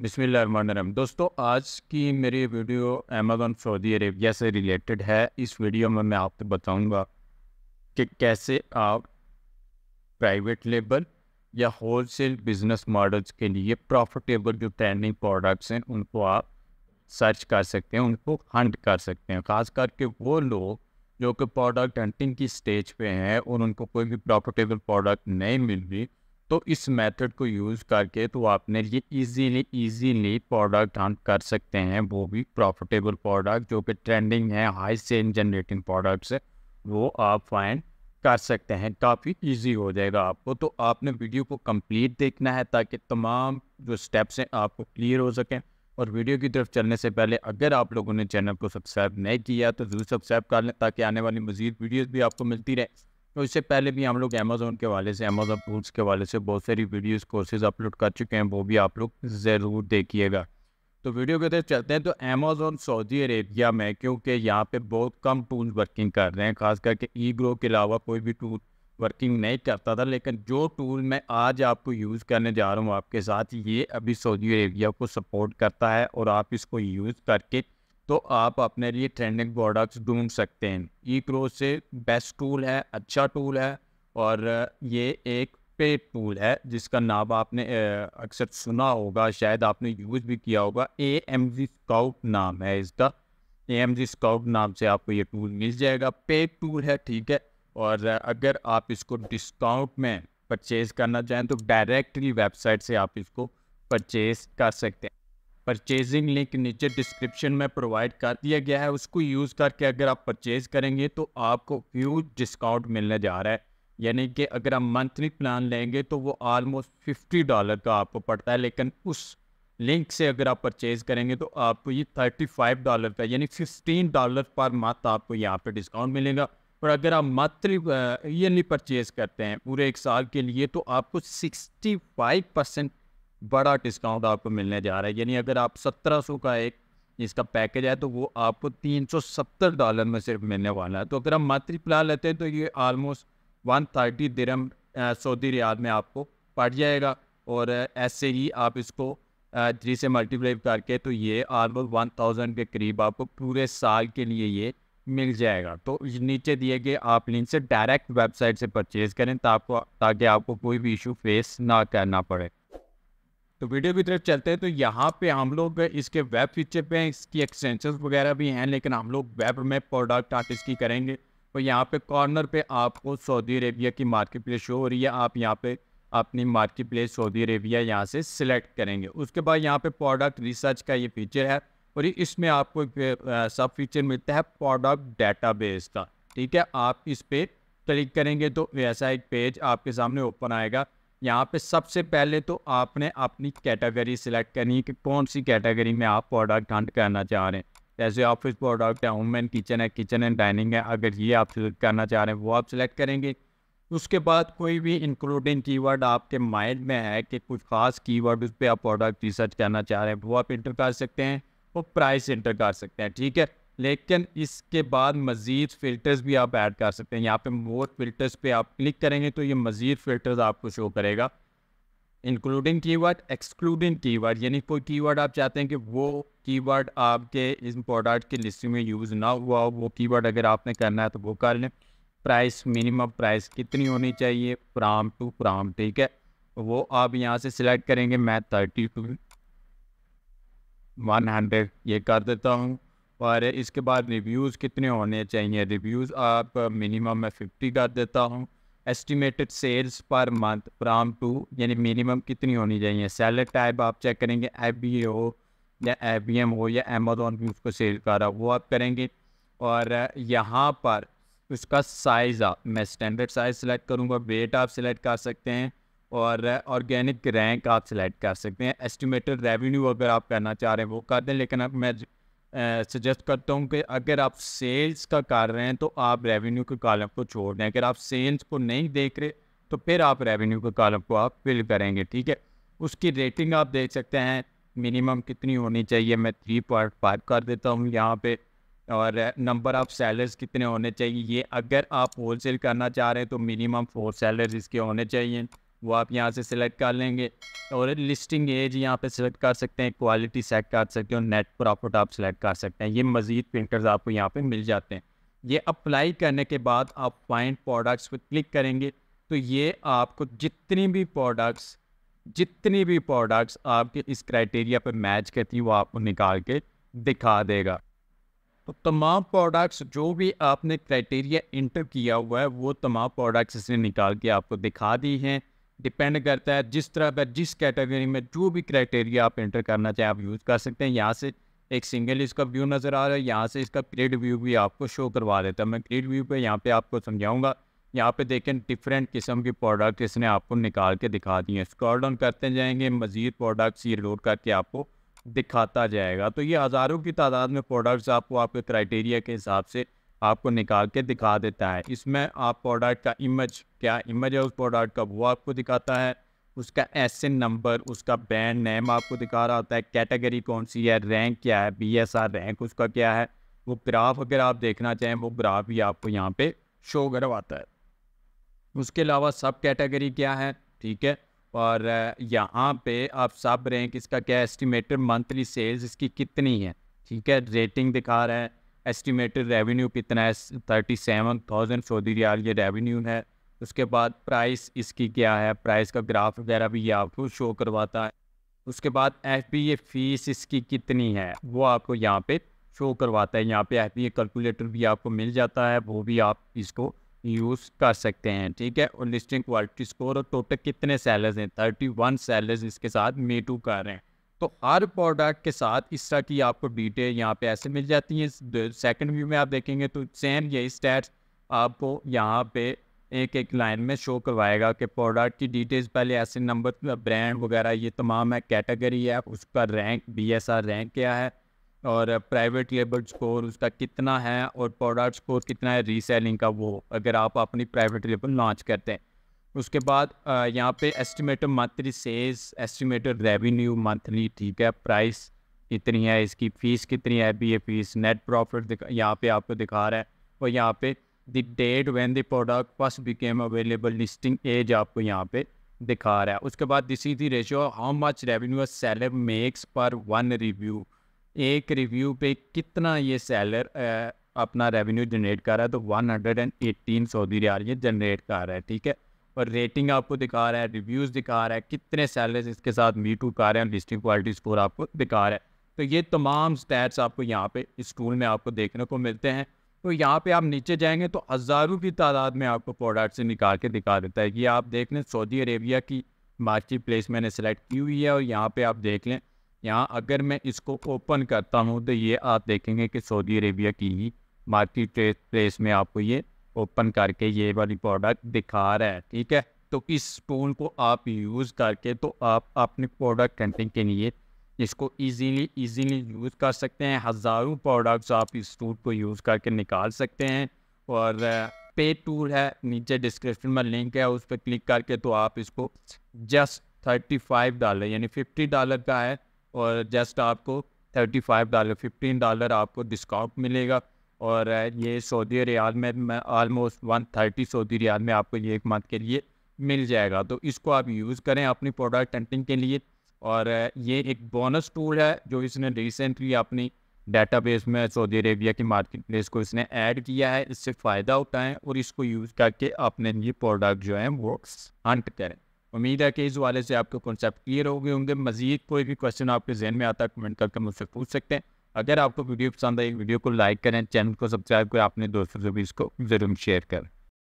बिसमीम दोस्तों आज की मेरी वीडियो अमेज़ोन सऊदी अरेबिया से रिलेटेड है इस वीडियो में मैं आपको बताऊंगा कि कैसे आप प्राइवेट लेबल या होलसेल बिजनेस मॉडल्स के लिए प्रॉफिटेबल जो ट्रेंडिंग प्रोडक्ट्स हैं उनको आप सर्च कर सकते हैं उनको हंट कर सकते हैं ख़ास करके वो लोग जो कि प्रोडक्ट हंटिंग की स्टेज पे हैं और उनको कोई भी प्रॉफिटेबल प्रोडक्ट नहीं मिल रही तो इस मेथड को यूज़ करके तो आपने ये इजीली इजीली प्रोडक्ट हम कर सकते हैं वो भी प्रॉफिटेबल प्रोडक्ट जो कि ट्रेंडिंग है हाई सेल जनरेटिंग प्रोडक्ट्स है वो आप फाइंड कर सकते हैं काफ़ी इजी हो जाएगा आपको तो आपने वीडियो को कंप्लीट देखना है ताकि तमाम जो स्टेप्स हैं आपको क्लियर हो सकें और वीडियो की तरफ चलने से पहले अगर आप लोगों ने चैनल को सब्सक्राइब नहीं किया तो ज़रूर सब्सक्राइब कर लें ताकि आने वाली मज़ीद वीडियोज़ भी आपको मिलती रहे उससे तो पहले भी हम लोग अमेज़ोन के वाले से अमेज़ोन टूल्स के वाले से बहुत सारी वीडियोस कोर्सेज अपलोड कर चुके हैं वो भी आप लोग ज़रूर देखिएगा तो वीडियो के तरफ चलते हैं तो अमेज़ोन सऊदी अरेबिया में क्योंकि यहाँ पे बहुत कम टूल्स वर्किंग कर रहे हैं खास करके ई ग्रो के अलावा कोई भी टूल वर्किंग नहीं करता था लेकिन जो टूल मैं आज आपको यूज़ करने जा रहा हूँ आपके साथ ये अभी सऊदी अरेबिया को सपोर्ट करता है और आप इसको यूज़ करके तो आप अपने लिए ट्रेंडिंग प्रोडक्ट्स ढूंढ सकते हैं ई क्रोज से बेस्ट टूल है अच्छा टूल है और ये एक पेड टूल है जिसका नाम आपने अक्सर सुना होगा शायद आपने यूज़ भी किया होगा ए एम जी स्काउट नाम है इसका ए एम जी स्काउट नाम से आपको ये टूल मिल जाएगा पेड टूल है ठीक है और अगर आप इसको डिस्काउंट में परचेज़ करना चाहें तो डायरेक्टली वेबसाइट से आप इसको परचेज़ कर सकते हैं परचेजिंग लिंक नीचे डिस्क्रिप्शन में प्रोवाइड कर दिया गया है उसको यूज़ करके अगर आप परचेज़ करेंगे तो आपको ह्यूज डिस्काउंट मिलने जा रहा है यानी कि अगर आप मंथली प्लान लेंगे तो वो आलमोस्ट फिफ्टी डॉलर का आपको पड़ता है लेकिन उस लिंक से अगर आप परचेज़ करेंगे तो आपको ये थर्टी फाइव डॉलर का यानी फिफ्टीन डॉलर पर मंथ आपको यहाँ पर डिस्काउंट मिलेगा और अगर आप मंथली ईयरली परचेज़ करते हैं पूरे एक साल के लिए तो आपको सिक्सटी फाइव परसेंट बड़ा डिस्काउंट आपको मिलने जा रहा है यानी अगर आप सत्रह सौ का एक इसका पैकेज है तो वो आपको तीन सौ सत्तर डॉलर में सिर्फ मिलने वाला है तो अगर हम मातृ प्लान लेते हैं तो ये almost one thirty dirham Saudi riyal में आपको पड़ जाएगा और ऐसे ही आप इसको थ्री से मल्टीप्लाई करके तो ये आलमोस्ट वन थाउजेंड के करीब आपको पूरे साल के लिए ये मिल जाएगा तो नीचे दिए गए आप लिंक से डायरेक्ट वेबसाइट से परचेज़ करें आपको ताकि आपको कोई भी इशू फेस ना करना पड़े तो वीडियो की तरफ चलते हैं तो यहाँ पे हम लोग इसके वेब फीचर पे हैं इसकी एक्सटेंशन वगैरह भी हैं लेकिन हम लोग वेब में प्रोडक्ट आप इसकी करेंगे तो यहाँ पे कॉर्नर पे आपको सऊदी अरेबिया की मार्केट प्लेस शो हो रही है आप यहाँ पे अपनी मार्केट प्लेस सऊदी अरेबिया यहाँ से सिलेक्ट करेंगे उसके बाद यहाँ पे प्रोडक्ट रिसर्च का ये फीचर है और इसमें आपको एक सब फीचर मिलता है प्रोडक्ट डाटा का ठीक है आप इस पर क्लिक करेंगे तो ऐसा एक पेज आपके सामने ओपन आएगा यहाँ पे सबसे पहले तो आपने अपनी कैटेगरी सिलेक्ट करनी है कि कौन सी कैटेगरी में आप प्रोडक्ट हंट करना चाह रहे हैं जैसे ऑफिस प्रोडक्ट है वुमेन किचन है किचन एंड डाइनिंग है अगर ये आप सिलेक्ट करना चाह रहे हैं वो आप सिलेक्ट करेंगे उसके बाद कोई भी इंक्लूडिंग कीवर्ड आपके माइंड में है कि कुछ खास कीवर्ड उस पर आप प्रोडक्ट रिसर्च करना चाह रहे हैं वो आप इंटर कर सकते हैं और प्राइस इंटर कर सकते हैं ठीक है लेकिन इसके बाद मज़ीद फ़िल्टर्स भी आप ऐड कर सकते हैं यहाँ पे मोर फ़िल्टर्स पे आप क्लिक करेंगे तो ये मज़ीद फ़िल्टर्स आपको शो करेगा इंक्लूडिंग कीवर्ड एक्सक्लूडिंग कीवर्ड यानी कोई कीवर्ड आप चाहते हैं कि वो कीवर्ड आपके इस प्रोडक्ट की लिस्ट में यूज़ ना हुआ हो वो कीवर्ड अगर आपने करना है तो वो कर लें प्राइस मिनिमम प्राइस कितनी होनी चाहिए फ्राम टू फ्राम ठीक है वो आप यहाँ से सिलेक्ट करेंगे मैं थर्टी टू वन हंड्रेड ये कर देता हूँ और इसके बाद रिव्यूज़ कितने होने चाहिए रिव्यूज़ आप मिनिमम मैं फिफ्टी कर देता हूँ estimated sales per month from two यानी मिनिमम कितनी होनी चाहिए सेलर टाइप आप चेक करेंगे एफ बी हो या एफ बी एम हो या अमेजोन भी उसको सेल कर रहा वो आप करेंगे और यहाँ पर उसका साइज़ आप मैं स्टैंडर्ड साइज़ सेलेक्ट करूँगा वेट आप सेलेक्ट कर सकते हैं और ऑर्गेनिक रैंक आप सेलेक्ट कर सकते हैं एस्टिमेटेड रेवेन्यू अगर आप करना चाह रहे हैं वो कर दें लेकिन अब मैं सजेस्ट uh, करता हूँ कि अगर आप सेल्स का कर रहे हैं तो आप रेवेन्यू के कॉलम को छोड़ दें अगर आप सेल्स को नहीं देख रहे तो फिर आप रेवेन्यू के कॉलम को आप फिल करेंगे ठीक है उसकी रेटिंग आप देख सकते हैं मिनिमम कितनी होनी चाहिए मैं थ्री पॉइंट फाइव कर देता हूँ यहाँ पे और नंबर ऑफ़ सेलर्स कितने होने चाहिए ये अगर आप होल सेल करना चाह रहे हैं तो मिनिमम फोर सेलर्स इसके होने चाहिए वो आप यहाँ से सिलेक्ट कर लेंगे और लिस्टिंग एज यहाँ पे सिलेक्ट कर सकते हैं क्वालिटी सेलेक्ट कर सकते हैं और नेट प्रॉफिट आप सिलेक्ट कर सकते हैं ये मज़ीद प्रिंटर्स आपको यहाँ पे मिल जाते हैं ये अप्लाई करने के बाद आप फाइंड प्रोडक्ट्स पर क्लिक करेंगे तो ये आपको जितनी भी प्रोडक्ट्स जितनी भी प्रोडक्ट्स आपके इस क्राइटेरिया पर मैच करती हैं वो आपको निकाल के दिखा देगा तो तमाम प्रोडक्ट्स जो भी आपने क्राइटेरिया इंटर किया हुआ है वो तमाम प्रोडक्ट्स इसने निकाल के आपको दिखा दी हैं डिपेंड करता है जिस तरह पर जिस कैटेगरी में जो भी क्राइटेरिया आप एंटर करना चाहें आप यूज़ कर सकते हैं यहाँ से एक सिंगल इसका व्यू नज़र आ रहा है यहाँ से इसका क्रेड व्यू भी आपको शो करवा देता है मैं क्रेड व्यू पे यहाँ पे आपको समझाऊंगा यहाँ पे देखें डिफरेंट किस्म के प्रोडक्ट इसने आपको निकाल के दिखा दिए हैं स्क्रॉल डाउन करते जाएंगे मज़ीद प्रोडक्ट्स ये लोड करके आपको दिखाता जाएगा तो ये हज़ारों की तादाद में प्रोडक्ट्स आपको आपके क्राइटेरिया के हिसाब से आपको निकाल के दिखा देता है इसमें आप प्रोडक्ट का इमेज क्या इमेज है उस प्रोडक्ट का वो आपको दिखाता है उसका एस नंबर उसका ब्रांड नेम आपको दिखा रहा होता है कैटेगरी कौन सी है रैंक क्या है बी एस आर रैंक उसका क्या है वो ग्राफ अगर आप देखना चाहें वो ग्राफ भी आपको यहाँ पे शो करवाता है उसके अलावा सब कैटेगरी क्या है ठीक है और यहाँ पे आप सब रैंक इसका क्या एस्टिमेटेड मंथली सेल्स इसकी कितनी है ठीक है रेटिंग दिखा रहा है एस्टिमेटेड रेवेन्यू कितना है thirty seven thousand Saudi riyal ये रेवेन्यू है उसके बाद प्राइस इसकी क्या है प्राइस का ग्राफ वगैरह भी ये आपको शो करवाता है उसके बाद एफ बी ए फीस इसकी कितनी है वो आपको यहाँ पे शो करवाता है यहाँ पे एफ बी ए कैलकुलेटर भी आपको मिल जाता है वो भी आप इसको यूज़ कर सकते हैं ठीक है और लिस्टिंग क्वालिटी स्कोर और टोटल कितने सेलर्स हैं थर्टी वन सेलर्स इसके साथ मीटू कर रहे हैं तो हर प्रोडक्ट के साथ इस तरह की आपको डिटेल यहाँ पे ऐसे मिल जाती है सेकंड व्यू में आप देखेंगे तो सेम यही स्टैट्स आपको यहाँ पे एक एक लाइन में शो करवाएगा कि प्रोडक्ट की डिटेल्स पहले ऐसे नंबर ब्रांड वगैरह ये तमाम है कैटेगरी है उसका rank B S R rank क्या है और प्राइवेट लेबल स्कोर उसका कितना है और प्रोडक्ट स्कोर कितना है रीसेलिंग का वो अगर आप अपनी प्राइवेट लेबल लॉन्च करते हैं उसके बाद यहाँ पे estimator monthly sales estimator revenue monthly ठीक है प्राइस कितनी है इसकी फ़ीस कितनी है B A fees net profit यहाँ पे आपको दिखा रहा है और यहाँ पे the date when the product first became available listing age आपको यहाँ पे दिखा रहा है उसके बाद this is the ratio how much revenue seller makes per one review एक रिव्यू पे कितना ये सेलर अपना रेवेन्यू जनरेट कर रहा है तो one hundred and eighteen Saudi riyal ये जनरेट कर रहा है ठीक है पर रेटिंग आपको दिखा रहा है रिव्यूज़ दिखा रहा है कितने सैलरीज इसके साथ मीट कर रहे हैं लिस्टिंग क्वालिटी स्कोर आपको दिखा रहा है तो ये तमाम स्टैट्स आपको यहाँ पे इस टूल में आपको देखने को मिलते हैं तो यहाँ पे आप नीचे जाएंगे तो हज़ारों की तादाद में आपको प्रोडक्ट से निकाल के दिखा देता है ये आप देख लें सऊदी अरेबिया की मार्केट प्लेस मैंने सेलेक्ट की हुई है और यहाँ पे आप देख लें यहाँ अगर मैं इसको ओपन करता हूँ तो ये आप देखेंगे कि सऊदी अरेबिया की ही मार्केट प्लेस में आपको ये ओपन करके ये वाली प्रोडक्ट दिखा रहा है ठीक है तो इस टूल को आप यूज़ करके तो आप अपने प्रोडक्ट हंटिंग के लिए इसको इजीली इजीली यूज़ कर सकते हैं हज़ारों प्रोडक्ट्स आप इस टूल को यूज़ करके निकाल सकते हैं और पे टूल है नीचे डिस्क्रिप्शन में लिंक है उस पर क्लिक करके तो आप इसको जस्ट थर्टी फाइव डॉलर यानी फिफ्टी डॉलर का है और जस्ट आपको thirty five dollar fifteen dollar आपको डिस्काउंट मिलेगा और ये सऊदी रियाल में almost one thirty Saudi riyal में आपको ये एक मंथ के लिए मिल जाएगा तो इसको आप यूज़ करें अपनी प्रोडक्ट हंटिंग के लिए और ये एक बोनस टूल है जो इसने रिसेंटली अपनी डेटाबेस में सऊदी अरेबिया की मार्केट प्लेस को इसने ऐड किया है इससे फ़ायदा उठाएं और इसको यूज़ करके अपने ये प्रोडक्ट जो है वो हंट करें उम्मीद है कि इस वाले से आपको कॉन्सेप्ट क्लियर हो गए होंगे मज़ीद कोई भी क्वेश्चन आपके जहन में आता है कमेंट करके मुझसे पूछ सकते हैं अगर आपको वीडियो पसंद आई वीडियो को लाइक करें चैनल को सब्सक्राइब करें अपने दोस्तों से भी इसको ज़रूर शेयर करें